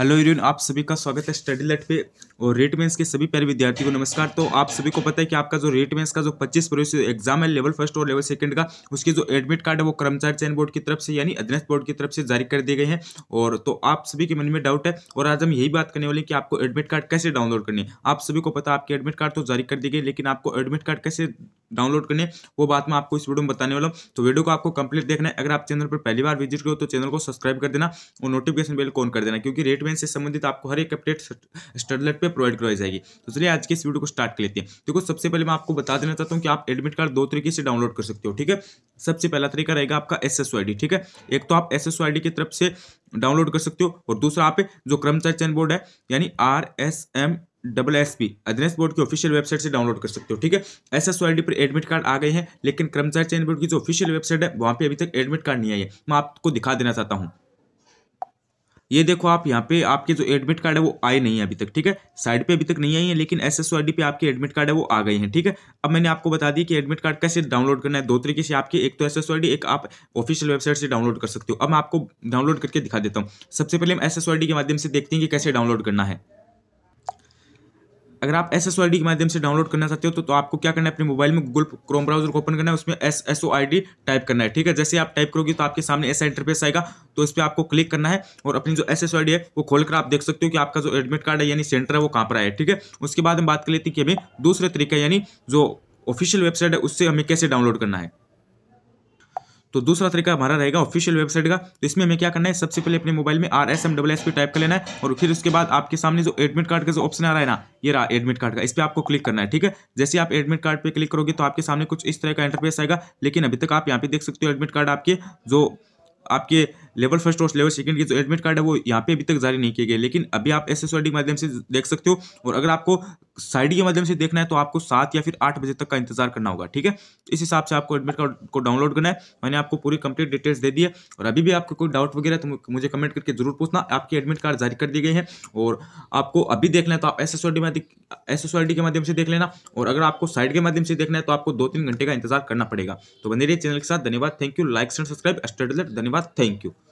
hello इन आप सभी का स्वागत है स्टडी लेट पे और रेट मेंस के सभी प्यारे विद्यार्थी को नमस्कार तो आप सभी को पता है कि आपका जो रेट मेंस का जो 25 प्रवेश एग्जाम है लेवल फर्स्ट और लेवल सेकंड का उसके जो एडमिट कार्ड है वो कर्मचारी चयन बोर्ड की तरफ से यानी अधीनस्थ बोर्ड की तरफ से जारी कर दिए गए हैं और तो आप सभी के मन में डाउट है और आज हम यही बात करने वाले कि आपको एडमिट कार्ड कैसे डाउनलोड करनी है आप सभी को पता आपके एडमिट कार्ड तो जारी कर दिए गए लेकिन आपको एडमिट कार्ड कैसे डाउनलोड करनी है वो बात मैं आपको इस वीडियो में बताने वाला हूँ तो वीडियो को आपको कंप्लीट देखना है अगर आप चैनल पर पहली बार विजिट करो तो चैनल को सब्सक्राइब कर देना और नोटिफिकेशन बेल को ऑन कर देना क्योंकि रेट बैंड से संबंधित आपको हर एक अपडेट स्टडलेट पर प्रोवाइड करवाई जाएगी तो चलिए आज के इस वीडियो को स्टार्ट कर लेते हैं देखो सबसे पहले मैं आपको बता देना चाहता हूँ कि आप एडमिट कार्ड दो तरीके से डाउनलोड कर सकते हो ठीक है सबसे पहला तरीका रहेगा आपका एस एस ठीक है एक तो आप एस एस की तरफ से डाउनलोड कर सकते हो और दूसरा आप जो कर्मचारी चयन बोर्ड है यानी R S M double S P अधीनस्थ बोर्ड की ऑफिशियल वेबसाइट से डाउनलोड कर सकते हो ठीक है एस एस पर एडमिट कार्ड आ गए हैं लेकिन कर्मचारी चयन बोर्ड की जो ऑफिशियल वेबसाइट है वहाँ पे अभी तक एडमिट कार्ड नहीं आई है मैं आपको दिखा देना चाहता हूँ ये देखो आप यहाँ पे आपके जो एडमिट कार्ड है वो आए नहीं है अभी तक ठीक है साइड पे अभी तक नहीं आई है लेकिन एस एस पे आपके एडमिट कार्ड है वो आ गए हैं ठीक है अब मैंने आपको बता दिया कि एडमिट कार्ड कैसे डाउनलोड करना है दो तरीके से आपके एक तो एस एस एक आप ऑफिशियल वेबसाइट से डाउनलोड कर सकते हो अब मैं आपको डाउनलोड करके दिखा देता हूँ सबसे पहले हम एस के माध्यम से देखते हैं कि कैसे डाउनलोड करना है अगर आप एस एस के माध्यम से डाउनलोड करना चाहते हो तो, तो आपको क्या करना है अपने मोबाइल में गूगल क्रोम ब्राउजर को ओपन करना है उसमें एस एस टाइप करना है ठीक है जैसे आप टाइप करोगे तो आपके सामने ऐसा इंटरफेस आएगा तो इस पर आपको क्लिक करना है और अपनी जो एस एस है वो खोलकर आप देख सकते हो कि आपका जो एडमिट कार्ड है यानी सेंटर है वो कहाँ पर आया ठीक है उसके बाद हम बात कर लेते हैं कि हमें दूसरे तरीका यानी जो ऑफिशियल वेबसाइट है उससे हमें कैसे डाउनलोड करना है तो दूसरा तरीका हमारा रहेगा ऑफिशियल वेबसाइट का तो इसमें हमें क्या करना है सबसे पहले अपने मोबाइल में R S M double S P type कर लेना है और फिर उसके बाद आपके सामने जो एडमिट कार्ड का जो ऑप्शन आ रहा है ना ये रहा एडमिट कार्ड का इस पर आपको क्लिक करना है ठीक है जैसे आप एडमिट कार्ड पर क्लिक करोगे तो आपके सामने कुछ इस तरह का इंटरफेस आएगा लेकिन अभी तक आप यहाँ पे देख सकते हो एडमिट कार्ड आपके जो आपके लेवल फर्स्ट और लेवल सेकंड के जो एडमिट कार्ड है वो यहाँ पे अभी तक जारी नहीं किए गए लेकिन अभी आप एस एस के माध्यम से देख सकते हो और अगर आपको साइड के माध्यम से देखना है तो आपको सात या फिर आठ बजे तक का इंतजार करना होगा ठीक है इस हिसाब से आपको एडमिट कार्ड को डाउनलोड करना है मैंने आपको पूरी कंप्लीट डिटेल्स दे दी है और अभी भी आपको कोई डाउट वगैरह तो मुझे कमेंट करके जरूर पूछना आपके एडमिट कार्ड जारी कर दिए गए हैं और आपको अभी देखना है तो आप एस एस के माध्यम से देख लेना और अगर आपको साइड के माध्यम से देखना है तो आपको दो तीन घंटे का इंतजार करना पड़ेगा तो बने रही चैनल के साथ धन्यवाद thank you like and subscribe state धन्यवाद थैंक यू